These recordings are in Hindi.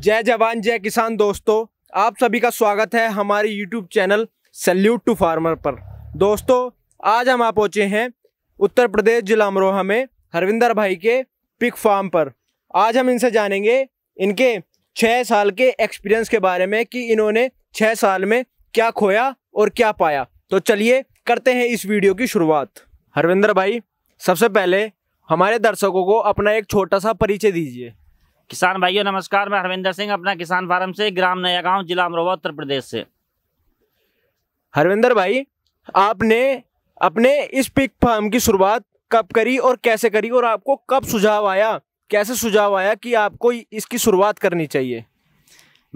जय जवान जय किसान दोस्तों आप सभी का स्वागत है हमारे YouTube channel salute to farmer पर दोस्तों आज हम आप पहुँचे हैं उत्तर प्रदेश जिला अमरोहा में हरविंदर भाई के पिक फार्म पर आज हम इनसे जानेंगे इनके छः साल के एक्सपीरियंस के बारे में कि इन्होंने छः साल में क्या खोया और क्या पाया तो चलिए करते हैं इस वीडियो की शुरुआत हरविंदर भाई सबसे पहले हमारे दर्शकों को अपना एक छोटा सा परिचय दीजिए किसान भाइयों नमस्कार मैं हरविंदर सिंह अपना किसान फार्म से ग्राम नया गाँव जिला अमरोहा उत्तर प्रदेश से हरविंदर भाई आपने अपने इस पिक फार्म की शुरुआत कब करी और कैसे करी और आपको कब सुझाव आया कैसे सुझाव आया कि आपको इसकी शुरुआत करनी चाहिए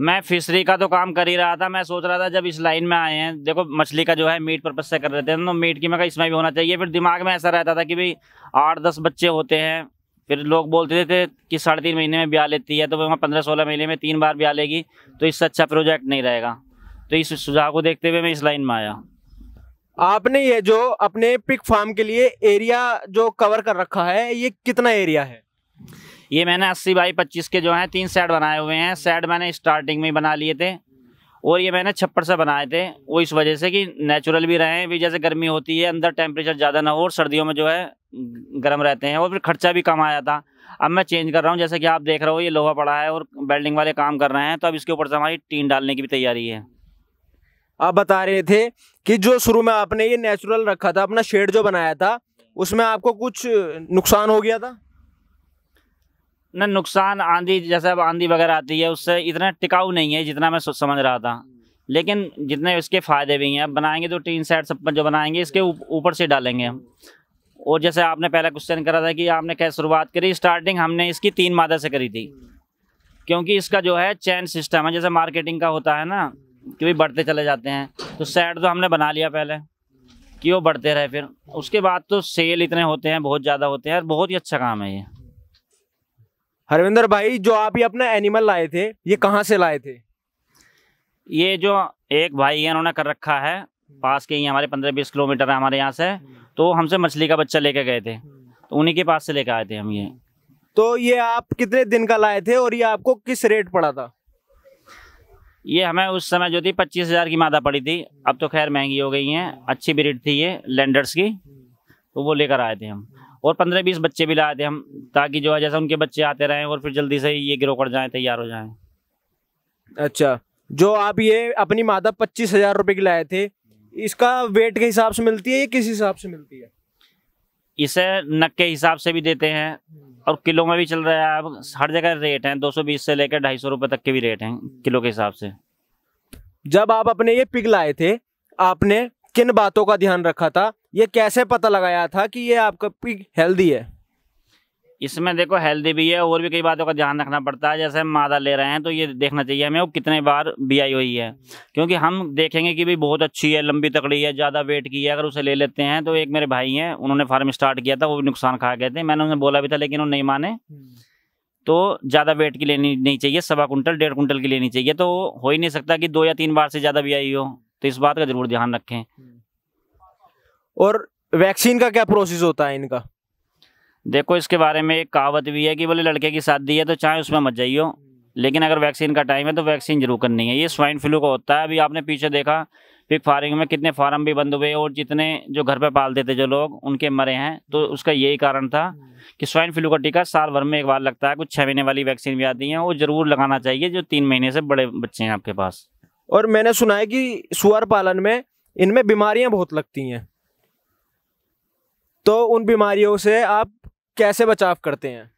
मैं फिशरी का तो काम कर ही रहा था मैं सोच रहा था जब इस लाइन में आए हैं देखो मछली का जो है मीट पर से कर रहे थे तो मीट की मैं इसमें भी होना चाहिए फिर दिमाग में ऐसा रहता था कि भाई आठ दस बच्चे होते हैं फिर लोग बोलते थे कि साढ़े तीन महीने में ब्याह लेती है तो वहाँ पंद्रह सोलह महीने में तीन बार ब्याह लेगी तो इससे अच्छा प्रोजेक्ट नहीं रहेगा तो इस सुझाव को देखते हुए मैं इस लाइन में आया आपने ये जो अपने पिक फार्म के लिए एरिया जो कवर कर रखा है ये कितना एरिया है ये मैंने अस्सी बाई पच्चीस के जो हैं तीन सेट बनाए हुए हैं सेट मैंने स्टार्टिंग में बना लिए थे और ये मैंने छप्पर से बनाए थे वो इस वजह से कि नेचुरल भी रहें भी जैसे गर्मी होती है अंदर टेम्परेचर ज़्यादा ना हो और सर्दियों में जो है गर्म रहते हैं और फिर खर्चा भी कम आया था अब मैं चेंज कर रहा हूँ जैसे कि आप देख रहे हो ये लोहा पड़ा है और बेल्डिंग वाले काम कर रहे हैं तो अब इसके ऊपर से हमारी टीन डालने की भी तैयारी है आप बता रहे थे कि जो शुरू में आपने ये नेचुरल रखा था अपना शेड जो बनाया था उसमें आपको कुछ नुकसान हो गया था ना नुकसान आंधी जैसे अब आंधी वगैरह आती है उससे इतना टिकाऊ नहीं है जितना मैं समझ रहा था लेकिन जितने इसके फ़ायदे भी हैं अब बनाएंगे तो टीन सेट सब जो बनाएंगे इसके ऊपर से डालेंगे हम और जैसे आपने पहला क्वेश्चन करा था कि आपने कैसे शुरुआत करी स्टार्टिंग हमने इसकी तीन मादा से करी थी क्योंकि इसका जो है चैन सिस्टम है जैसे मार्केटिंग का होता है ना कि भाई बढ़ते चले जाते हैं तो सेट तो हमने बना लिया पहले कि वो बढ़ते रहे फिर उसके बाद तो सेल इतने होते हैं बहुत ज़्यादा होते हैं और बहुत ही अच्छा काम है ये हरविंदर भाई जो आप ये अपना एनिमल लाए थे ये कहाँ से लाए थे ये जो एक भाई है उन्होंने कर रखा है पास के ही हमारे पंद्रह बीस किलोमीटर है हमारे यहाँ से तो हमसे मछली का बच्चा लेके गए थे तो उन्हीं के पास से लेकर आए थे हम ये तो ये आप कितने दिन का लाए थे और ये आपको किस रेट पड़ा था ये हमें उस समय जो थी पच्चीस हजार की मादा पड़ी थी अब तो खैर महंगी हो गई है अच्छी ब्रिड थी ये लैंडर्स की तो वो लेकर आए थे हम और पंद्रह बीस बच्चे भी लाए थे हम ताकि जो है जैसे उनके बच्चे आते रहें और फिर जल्दी से ये गिरो कर जाएँ तैयार हो जाए अच्छा जो आप ये अपनी मादा पच्चीस हजार रुपये की लाए थे इसका वेट के हिसाब से मिलती है या किस हिसाब से मिलती है इसे नक के हिसाब से भी देते हैं हम्म। और किलो में भी चल रहा है अब हर जगह रेट हैं 220 से लेकर ढाई सौ तक के भी रेट हैं किलो के हिसाब से जब आप अपने ये पिग लाए थे आपने किन बातों का ध्यान रखा था ये कैसे पता लगाया था कि ये आपका पिग हेल्दी है इसमें देखो हेल्दी भी है और भी कई बातों का ध्यान रखना पड़ता है जैसे हम मादा ले रहे हैं तो ये देखना चाहिए हमें वो कितने बार बियाई हुई है क्योंकि हम देखेंगे कि भाई बहुत अच्छी है लंबी तकड़ी है ज़्यादा वेट की है अगर उसे ले लेते हैं तो एक मेरे भाई हैं उन्होंने फार्म स्टार्ट किया था वो भी नुकसान खा गए थे मैंने उन्हें बोला भी था लेकिन उन्होंने नहीं माने तो ज़्यादा वेट की लेनी नहीं चाहिए सवा कुंटल डेढ़ कुंटल की लेनी चाहिए तो हो ही नहीं सकता कि दो या तीन बार से ज़्यादा बियाई हो तो इस बात का जरूर ध्यान रखें हम्म। और वैक्सीन का क्या प्रोसेस होता है इनका देखो इसके बारे में एक कहावत भी है कि बोले लड़के की शादी है तो चाहे उसमें मत जाइयो लेकिन अगर वैक्सीन का टाइम है तो वैक्सीन जरूर करनी है ये स्वाइन फ्लू का होता है अभी आपने पीछे देखा पिक फार्मिंग में कितने फार्म भी बंद हुए और जितने जो घर पे पालते थे जो लोग उनके मरे हैं तो उसका यही कारण था कि स्वाइन फ्लू का टीका साल भर में एक बार लगता है कुछ छः महीने वाली वैक्सीन भी आती है वो जरूर लगाना चाहिए जो तीन महीने से बड़े बच्चे हैं आपके पास और मैंने सुना है कि सुअर पालन में इनमें बीमारियां बहुत लगती हैं तो उन बीमारियों से आप कैसे बचाव करते हैं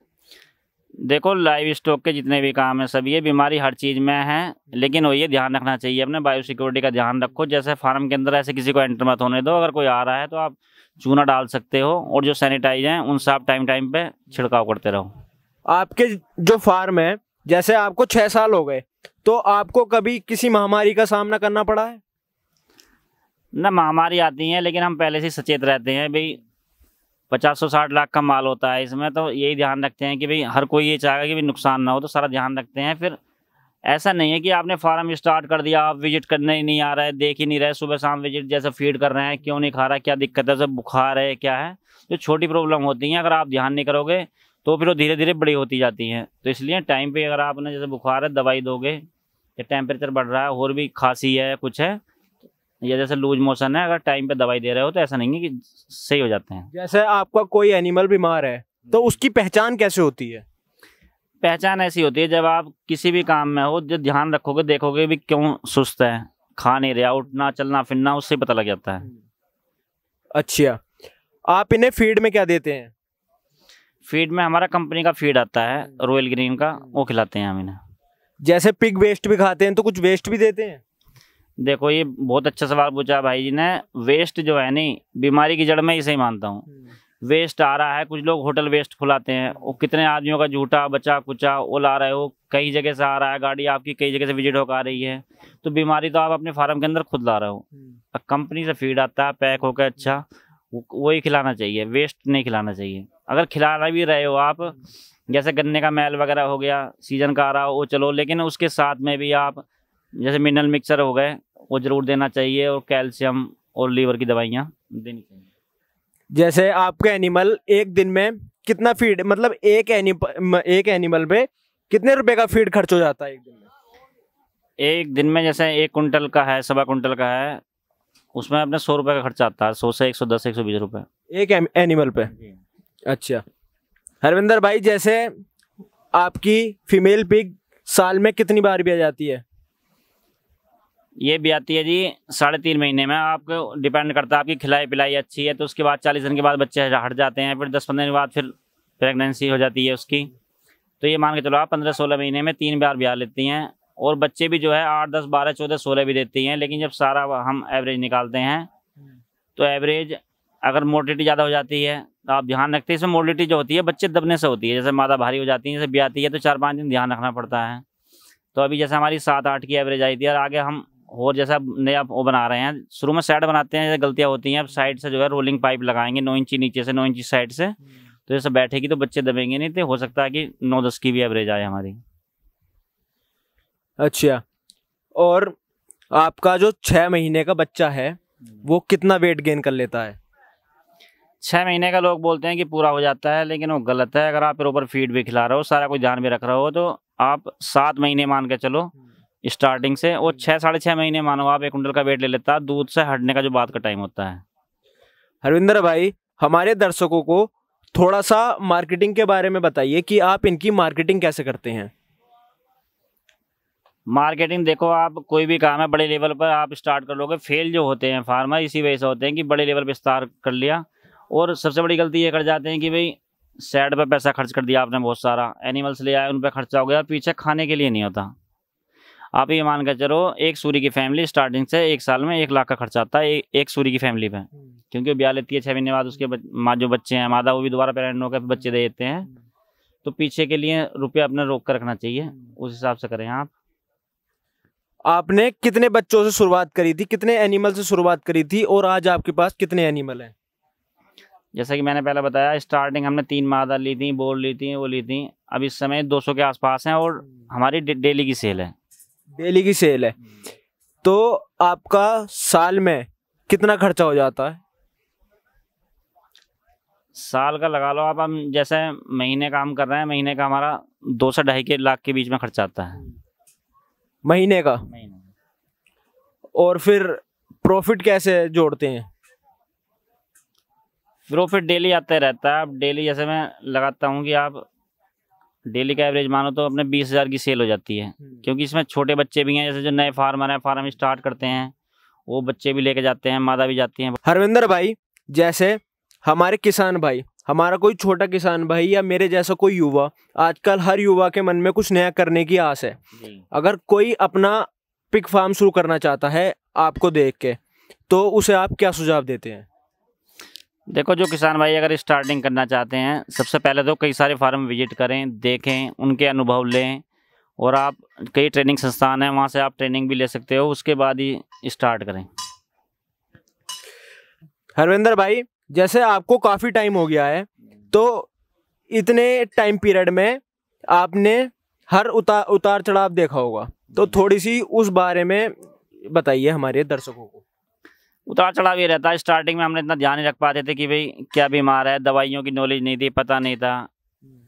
देखो लाइव स्टॉक के जितने भी काम हैं सब ये बीमारी हर चीज़ में है लेकिन वो ये ध्यान रखना चाहिए अपने बायो सिक्योरिटी का ध्यान रखो जैसे फार्म के अंदर ऐसे किसी को एंटर मत होने दो अगर कोई आ रहा है तो आप चूना डाल सकते हो और जो सैनिटाइज हैं उनसे आप टाइम टाइम पे छिड़काव करते रहो आपके जो फार्म है जैसे आपको छः साल हो गए तो आपको कभी किसी महामारी का सामना करना पड़ा है ना महामारी आती है लेकिन हम पहले से सचेत रहते हैं भाई पचास सौ साठ लाख का माल होता है इसमें तो यही ध्यान रखते हैं कि भाई हर कोई ये चाहेगा कि भाई नुकसान ना हो तो सारा ध्यान रखते हैं फिर ऐसा नहीं है कि आपने फार्म स्टार्ट कर दिया आप विजिट करने ही नहीं आ रहा है देख ही नहीं रहे सुबह शाम विजिट जैसे फीड कर रहे हैं क्यों नहीं खा रहा क्या दिक्कत है सब बुखार है क्या है जो छोटी प्रॉब्लम होती हैं अगर आप ध्यान नहीं करोगे तो फिर वो धीरे धीरे बड़ी होती जाती हैं तो इसलिए टाइम पे अगर आपने जैसे बुखार है दवाई दोगे या टेम्परेचर बढ़ रहा है और भी खांसी है या कुछ है या जैसे लूज मोशन है अगर टाइम पे दवाई दे रहे हो तो ऐसा नहीं है कि सही हो जाते हैं जैसे आपका कोई एनिमल बीमार है तो हम्म। उसकी पहचान कैसे होती है पहचान ऐसी होती है जब आप किसी भी काम में हो जो ध्यान रखोगे देखोगे भी क्यों सुस्त है खा नहीं रहा उठना चलना फिरना उससे पता लग जाता है हम्म। अच्छा आप इन्हें फीड में क्या देते हैं फीड में हमारा कंपनी का फीड आता है रॉयल हम्म। ग्रीन का वो खिलाते हैं हम इन्हें जैसे पिग वेस्ट भी खाते हैं तो कुछ वेस्ट भी देते हैं देखो ये बहुत अच्छा सवाल पूछा भाई जी ने वेस्ट जो है नहीं बीमारी की जड़ में ही सही मानता हूँ वेस्ट हम्म। आ रहा है कुछ लोग होटल वेस्ट खुलाते हैं वो कितने आदमियों का झूठा बचा कुचा वो ला रहे हो कई जगह से आ रहा है गाड़ी आपकी कई जगह से विजिट होकर आ रही है तो बीमारी तो आप अपने फार्म के अंदर खुद ला रहे हो कंपनी हम्म। से फीड आता है पैक होकर अच्छा वही खिलाना चाहिए वेस्ट नहीं खिलाना चाहिए अगर खिलाना भी रहे हो आप हम्म। जैसे गन्ने का मैल वगैरह हो गया सीजन का आ रहा हो वो चलो लेकिन उसके साथ में भी आप जैसे मिनरल मिक्सर हो गए वो ज़रूर देना चाहिए और कैल्शियम और लीवर की दवाइयाँ देनी चाहिए जैसे आपके एनिमल एक दिन में कितना फीड मतलब एक एनिमल एक एनिमल पे कितने रुपए का फीड खर्च हो जाता है एक दिन में एक दिन में जैसे एक कुंटल का है सवा कुंटल का है उसमें अपने सौ रुपये का खर्चा आता है सौ से एक सौ दस एक सौ बीस रुपये एक एनिमल पे अच्छा हरविंदर भाई जैसे आपकी फीमेल पिग साल में कितनी बार भी आ जाती है ये भी आती है जी साढ़े तीन महीने में आपको डिपेंड करता है आपकी खिलाई पिलाई अच्छी है तो उसके बाद चालीस दिन के बाद बच्चे हट जाते हैं फिर दस पंद्रह दिन के बाद फिर प्रेगनेंसी हो जाती है उसकी तो ये मान के चलो आप पंद्रह सोलह महीने में तीन बार ब्याह लेती हैं और बच्चे भी जो है आठ दस बारह चौदह सोलह भी देती हैं लेकिन जब सारा हम एवरेज निकालते हैं तो एवरेज अगर मोटिटी ज़्यादा हो जाती है आप ध्यान रखते हैं इसमें मोडिलिटी जो होती है बच्चे दबने से होती है जैसे माता भारी हो जाती है जैसे ब्याती है तो चार पाँच दिन ध्यान रखना पड़ता है तो अभी जैसे हमारी सात आठ की एवरेज आई थी और आगे हम और जैसा नया वो बना रहे हैं शुरू में साइड बनाते हैं जैसे गलतियाँ होती हैं अब साइड से जो है रोलिंग पाइप लगाएंगे नौ इंची नीचे से नौ इंची साइड से तो जैसे बैठेगी तो बच्चे दबेंगे नहीं तो हो सकता है कि नौ दस की भी एवरेज आए हमारी अच्छा और आपका जो छः महीने का बच्चा है वो कितना वेट गेन कर लेता है छः महीने का लोग बोलते हैं कि पूरा हो जाता है लेकिन वो गलत है अगर आप प्रॉपर फीड भी खिला रहे हो सारा कुछ ध्यान भी रख रहे हो तो आप सात महीने मान के चलो स्टार्टिंग से और छः साढ़े छः महीने मानो आप एक कुंटल का वेट ले लेता है दूध से हटने का जो बात का टाइम होता है हरविंदर भाई हमारे दर्शकों को थोड़ा सा मार्केटिंग के बारे में बताइए कि आप इनकी मार्केटिंग कैसे करते हैं मार्केटिंग देखो आप कोई भी काम है बड़े लेवल पर आप स्टार्ट कर लोगे फेल जो होते हैं फार्मर इसी वजह से होते हैं कि बड़े लेवल पर स्टार्ट कर लिया और सबसे बड़ी गलती ये कर जाते हैं कि भाई सैड पर पैसा खर्च कर दिया आपने बहुत सारा एनिमल्स ले आए उन पर खर्चा हो गया पीछे खाने के लिए नहीं होता आप ये मान कर चलो एक सूरी की फैमिली स्टार्टिंग से एक साल में एक लाख का खर्चा आता है एक, एक सूरी की फैमिली पे हम्म। क्योंकि वो ब्याह लेती है छः महीने बाद उसके माँ जो बच्चे हैं मादा वो भी दोबारा पेरेंट होकर बच्चे दे देते हैं हम्म। तो पीछे के लिए रुपया अपने रोक कर रखना चाहिए हम्म। उस हिसाब से करें आप आपने कितने बच्चों से शुरुआत करी थी कितने एनिमल से शुरुआत करी थी और आज आपके पास कितने एनिमल हैं जैसा कि मैंने पहले बताया स्टार्टिंग हमने तीन मादा ली थी बोर ली थी वो ली थी अब इस समय 200 के आसपास हैं और हम्म। हमारी डे, डेली की सेल है डेली की सेल है तो आपका साल में कितना खर्चा हो जाता है साल का लगा लो आप हम जैसे महीने का हम कर रहे हैं महीने का हमारा दो से ढाई के लाख के बीच में खर्चा आता है महीने का महीने और फिर प्रॉफिट कैसे जोड़ते हैं प्रॉफिट डेली आते रहता है आप डेली जैसे मैं लगाता हूँ कि आप डेली का एवरेज मानो तो अपने बीस हज़ार की सेल हो जाती है हम्म। क्योंकि इसमें छोटे बच्चे भी हैं जैसे जो नए फार्मर हैं फार्म स्टार्ट करते हैं वो बच्चे भी लेके जाते हैं मादा भी जाती हैं हरविंदर भाई जैसे हमारे किसान भाई हमारा कोई छोटा किसान भाई या मेरे जैसा कोई युवा आजकल हर युवा के मन में कुछ नया करने की आस है अगर कोई अपना पिक फार्म शुरू करना चाहता है आपको देख के तो उसे आप क्या सुझाव देते हैं देखो जो किसान भाई अगर स्टार्टिंग करना चाहते हैं सबसे पहले तो कई सारे फार्म विजिट करें देखें उनके अनुभव लें और आप कई ट्रेनिंग संस्थान हैं वहाँ से आप ट्रेनिंग भी ले सकते हो उसके बाद ही स्टार्ट करें हरविंदर भाई जैसे आपको काफ़ी टाइम हो गया है तो इतने टाइम पीरियड में आपने हर उतार उतार चढ़ाव देखा होगा तो थोड़ी सी उस बारे में बताइए हमारे दर्शकों को उतार चढ़ाव ये रहता है स्टार्टिंग में हमने इतना ध्यान नहीं रख पाते थे कि भाई क्या बीमार है दवाइयों की नॉलेज नहीं थी पता नहीं था हम्म।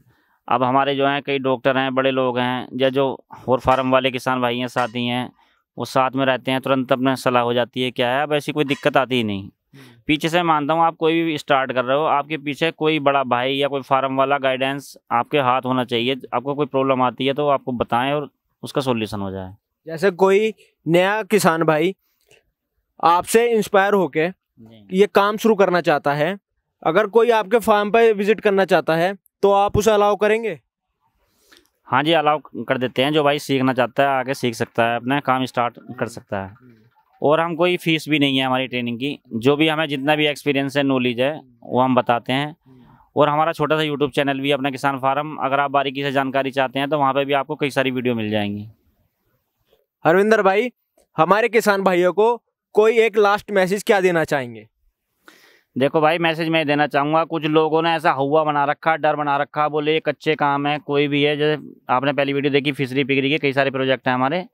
अब हमारे जो हैं कई डॉक्टर हैं बड़े लोग हैं या जो और फार्म वाले किसान भाई हैं साथी हैं वो साथ में रहते हैं तुरंत अपने सलाह हो जाती है क्या है अब ऐसी कोई दिक्कत आती ही नहीं हम्म। पीछे से मानता हूँ आप कोई भी स्टार्ट कर रहे हो आपके पीछे कोई बड़ा भाई या कोई फार्म वाला गाइडेंस आपके हाथ होना चाहिए आपको कोई प्रॉब्लम आती है तो आपको बताएं और उसका सोल्यूशन हो जाए जैसे कोई नया किसान भाई आपसे इंस्पायर होके ये काम शुरू करना चाहता है अगर कोई आपके फार्म पर विजिट करना चाहता है तो आप उसे अलाउ करेंगे हाँ जी अलाउ कर देते हैं जो भाई सीखना चाहता है आगे सीख सकता है अपना काम स्टार्ट कर सकता है और हम कोई फीस भी नहीं है हमारी ट्रेनिंग की जो भी हमें जितना भी एक्सपीरियंस है नॉलेज है वो हम बताते हैं और हमारा छोटा सा यूट्यूब चैनल भी अपना किसान फार्म अगर आप बारीकी से जानकारी चाहते हैं तो वहाँ पर भी आपको कई सारी वीडियो मिल जाएंगी हरविंदर भाई हमारे किसान भाइयों को कोई एक लास्ट मैसेज क्या देना चाहेंगे देखो भाई मैसेज मैं देना चाहूँगा कुछ लोगों ने ऐसा हवा बना रखा डर बना रखा बोले ये कच्चे काम है कोई भी है जैसे आपने पहली वीडियो देखी फिशरी पिगरी के कई सारे प्रोजेक्ट हैं हमारे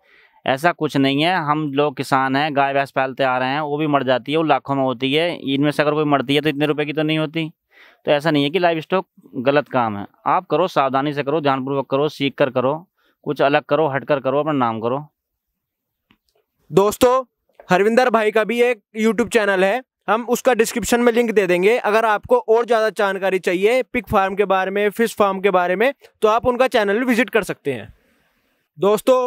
ऐसा कुछ नहीं है हम लोग किसान हैं गाय भैंस पालते आ रहे हैं वो भी मर जाती है वो लाखों में होती है इनमें से अगर कोई मरती है तो इतने रुपए की तो नहीं होती तो ऐसा नहीं है कि लाइफ स्टॉक गलत काम है आप करो सावधानी से करो ध्यानपूर्वक करो सीख कर करो कुछ अलग करो हट कर करो अपना नाम करो दोस्तों हरविंदर भाई का भी एक यूट्यूब चैनल है हम उसका डिस्क्रिप्शन में लिंक दे देंगे अगर आपको और ज़्यादा जानकारी चाहिए पिक फार्म के बारे में फिश फार्म के बारे में तो आप उनका चैनल विजिट कर सकते हैं दोस्तों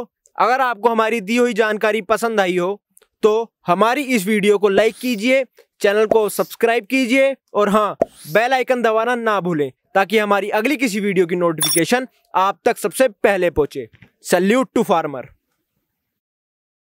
अगर आपको हमारी दी हुई जानकारी पसंद आई हो तो हमारी इस वीडियो को लाइक कीजिए चैनल को सब्सक्राइब कीजिए और हाँ बेल आइकन दबाना ना भूलें ताकि हमारी अगली किसी वीडियो की नोटिफिकेशन आप तक सबसे पहले पहुँचे सल्यूट टू फार्मर